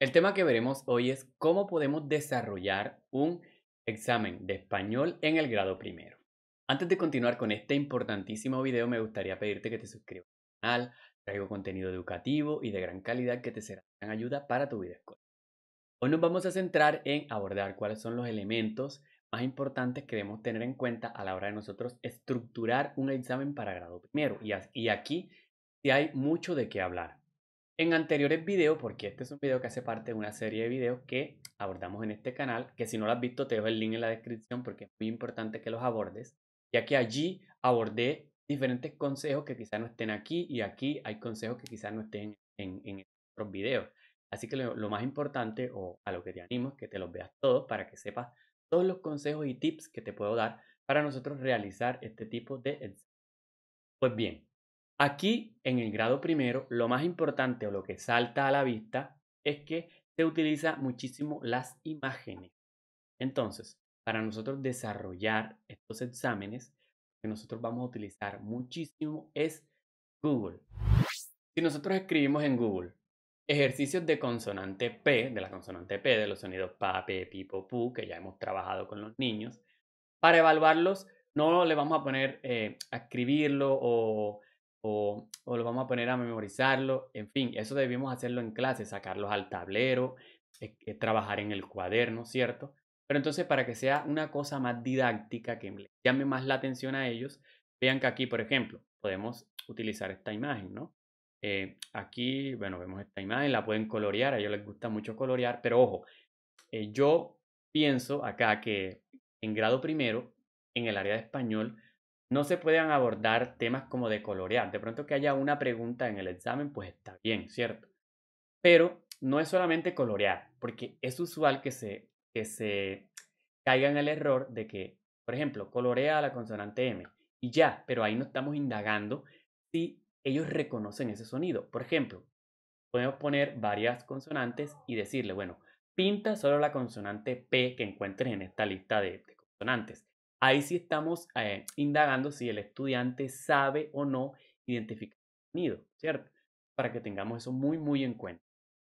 El tema que veremos hoy es cómo podemos desarrollar un examen de español en el grado primero. Antes de continuar con este importantísimo video, me gustaría pedirte que te suscribas al canal. Traigo contenido educativo y de gran calidad que te será de gran ayuda para tu vida escolar. Hoy nos vamos a centrar en abordar cuáles son los elementos más importantes que debemos tener en cuenta a la hora de nosotros estructurar un examen para grado primero. Y aquí sí hay mucho de qué hablar. En anteriores videos, porque este es un video que hace parte de una serie de videos que abordamos en este canal, que si no lo has visto te dejo el link en la descripción porque es muy importante que los abordes, ya que allí abordé diferentes consejos que quizás no estén aquí y aquí hay consejos que quizás no estén en, otros videos. Así que lo, más importante o a lo que te animo es que te los veas todos para que sepas todos los consejos y tips que te puedo dar para nosotros realizar este tipo de... Pues bien, Aquí, en el grado primero, lo más importante o lo que salta a la vista es que se utiliza muchísimo las imágenes. Entonces, para nosotros desarrollar estos exámenes, que nosotros vamos a utilizar muchísimo es Google. Si nosotros escribimos en Google ejercicios de consonante P, de la consonante P, de los sonidos pa, pe, pipo, pu, que ya hemos trabajado con los niños, para evaluarlos no le vamos a poner eh, a escribirlo o o, lo vamos a poner a memorizarlo, en fin, eso debemos hacerlo en clase, sacarlos al tablero, eh, eh, trabajar en el cuaderno, ¿cierto? Pero entonces para que sea una cosa más didáctica, que llame más la atención a ellos, vean que aquí, por ejemplo, podemos utilizar esta imagen, ¿no? Eh, aquí, bueno, vemos esta imagen, la pueden colorear, a ellos les gusta mucho colorear, pero ojo, yo pienso acá que en grado primero, en el área de español, no se puedan abordar temas como de colorear. De pronto que haya una pregunta en el examen, pues está bien, ¿cierto? Pero no es solamente colorear, porque es usual que se, que se caiga en el error de que, por ejemplo, colorea la consonante M y ya, pero ahí no estamos indagando si ellos reconocen ese sonido. Por ejemplo, podemos poner varias consonantes y decirle, bueno, pinta solo la consonante P que encuentres en esta lista de consonantes. Ahí sí estamos eh, indagando si el estudiante sabe o no identificar el sonido, ¿cierto? Para que tengamos eso muy, muy en cuenta.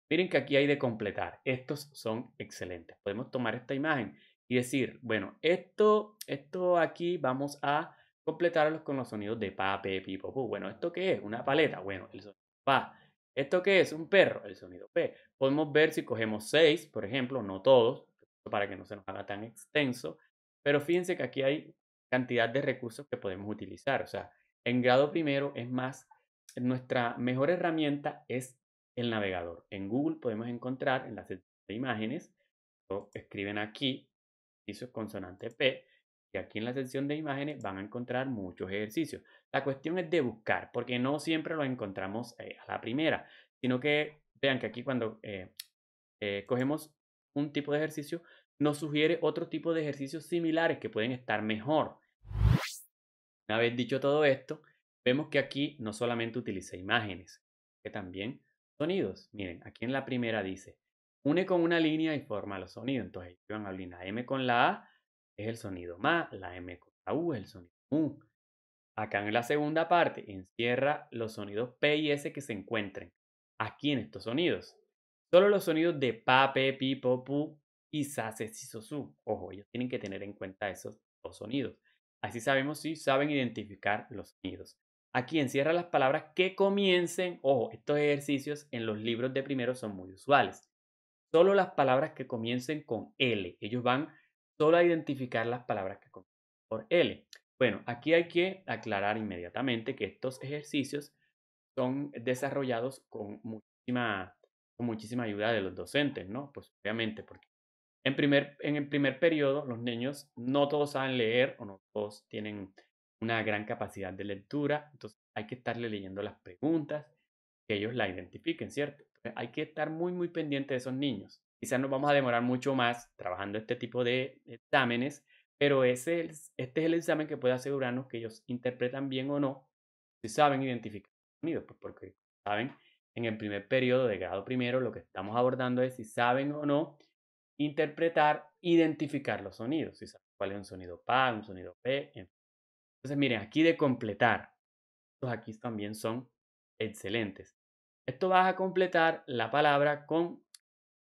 Miren que aquí hay de completar. Estos son excelentes. Podemos tomar esta imagen y decir, bueno, esto, esto aquí vamos a completarlos con los sonidos de pa, pe, pi, po, Bueno, ¿esto qué es? Una paleta. Bueno, el sonido pa. ¿Esto qué es? Un perro. El sonido p. Podemos ver si cogemos seis, por ejemplo, no todos, para que no se nos haga tan extenso. Pero fíjense que aquí hay cantidad de recursos que podemos utilizar. O sea, en grado primero es más, nuestra mejor herramienta es el navegador. En Google podemos encontrar en la sección de imágenes, escriben aquí, ejercicios consonante P, y aquí en la sección de imágenes van a encontrar muchos ejercicios. La cuestión es de buscar, porque no siempre lo encontramos eh, a la primera, sino que vean que aquí cuando eh, eh, cogemos un tipo de ejercicio, nos sugiere otro tipo de ejercicios similares que pueden estar mejor. Una vez dicho todo esto, vemos que aquí no solamente utiliza imágenes, que también sonidos. Miren, aquí en la primera dice, une con una línea y forma los sonidos. Entonces, yo línea la M con la A es el sonido ma, la M con la U es el sonido mu. Acá en la segunda parte, encierra los sonidos P y S que se encuentren aquí en estos sonidos. Solo los sonidos de pa, pe, pi, po, pu y sa se so, su. Ojo, ellos tienen que tener en cuenta esos dos sonidos. Así sabemos si saben identificar los sonidos. Aquí encierra las palabras que comiencen. Ojo, estos ejercicios en los libros de primero son muy usuales. Solo las palabras que comiencen con L. Ellos van solo a identificar las palabras que comiencen por L. Bueno, aquí hay que aclarar inmediatamente que estos ejercicios son desarrollados con muchísima, con muchísima ayuda de los docentes, ¿no? Pues obviamente, porque en, primer, en el primer periodo, los niños no todos saben leer o no todos tienen una gran capacidad de lectura, entonces hay que estarle leyendo las preguntas que ellos la identifiquen, ¿cierto? hay que estar muy, muy pendiente de esos niños. Quizás nos vamos a demorar mucho más trabajando este tipo de exámenes, pero ese, este es el examen que puede asegurarnos que ellos interpretan bien o no, si saben identificar los sonidos, pues, porque saben en el primer periodo de grado primero lo que estamos abordando es si saben o no interpretar, identificar los sonidos. Si sabes cuál es un sonido PA, un sonido P. Entonces, miren, aquí de completar, estos aquí también son excelentes. Esto vas a completar la palabra con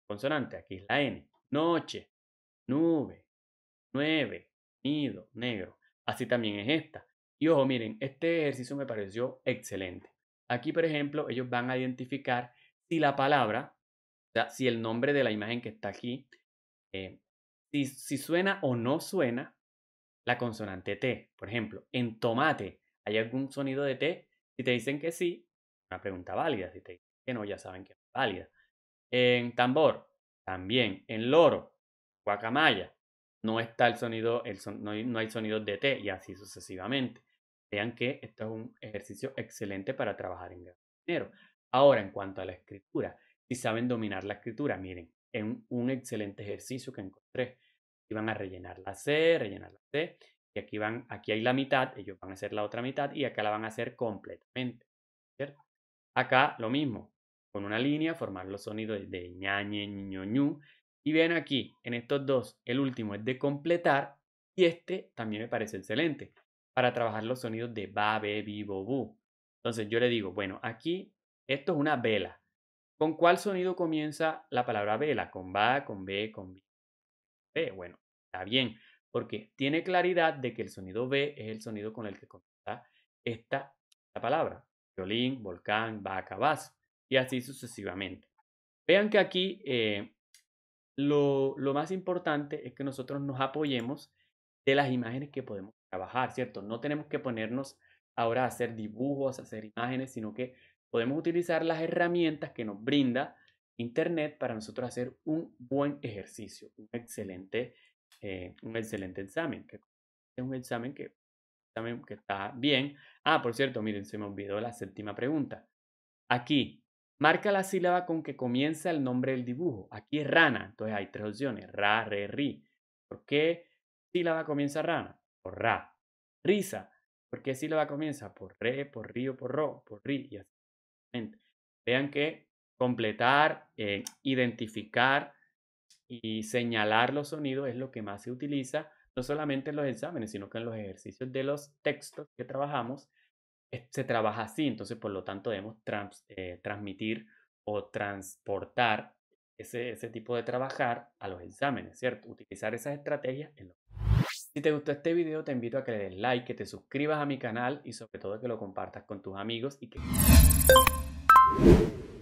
consonante, aquí es la N. Noche, nube, nueve, nido, negro. Así también es esta. Y ojo, miren, este ejercicio me pareció excelente. Aquí, por ejemplo, ellos van a identificar si la palabra, si el nombre de la imagen que está aquí eh, si, suena o no suena la consonante T. Por ejemplo, en tomate, ¿hay algún sonido de T? Si te dicen que sí, una pregunta válida. Si te dicen que no, ya saben que es válida. En tambor, también. En loro, guacamaya, no está el sonido, el no, hay, sonido de T y así sucesivamente. Vean que esto es un ejercicio excelente para trabajar en dinero. Ahora, en cuanto a la escritura, si saben dominar la escritura, miren, en un excelente ejercicio que encontré. Aquí van a rellenar la C, rellenar la C, y aquí, van, aquí hay la mitad, ellos van a hacer la otra mitad y acá la van a hacer completamente. Acá lo mismo, con una línea, formar los sonidos de ñañe, ño, Y ven aquí, en estos dos, el último es de completar y este también me parece excelente para trabajar los sonidos de ba, be, bi, bo, bu. Entonces yo le digo, bueno, aquí esto es una vela. ¿Con cuál sonido comienza la palabra vela? ¿Con va, con b, con b? b? Bueno, está bien, porque tiene claridad de que el sonido b es el sonido con el que comienza esta, palabra. Violín, volcán, vaca, vas, y así sucesivamente. Vean que aquí eh, lo, lo más importante es que nosotros nos apoyemos de las imágenes que podemos trabajar, ¿cierto? No tenemos que ponernos ahora a hacer dibujos, a hacer imágenes, sino que podemos utilizar las herramientas que nos brinda Internet para nosotros hacer un buen ejercicio, un excelente, eh, un excelente examen, que es un examen que, examen que está bien. Ah, por cierto, miren, se me olvidó la séptima pregunta. Aquí, marca la sílaba con que comienza el nombre del dibujo. Aquí es rana, entonces hay tres opciones, ra, re, ri. ¿Por qué sílaba comienza rana? Por ra. Risa. ¿Por qué sílaba comienza? Por re, por río, por ro, por ri y así Vean que completar, eh, identificar y señalar los sonidos es lo que más se utiliza, no solamente en los exámenes, sino que en los ejercicios de los textos que trabajamos, eh, se trabaja así, entonces por lo tanto debemos eh, transmitir o transportar ese, ese, tipo de trabajar a los exámenes, ¿cierto? Utilizar esas estrategias Si te gustó este video, te invito a que le des like, que te suscribas a mi canal y sobre todo que lo compartas con tus amigos y que... you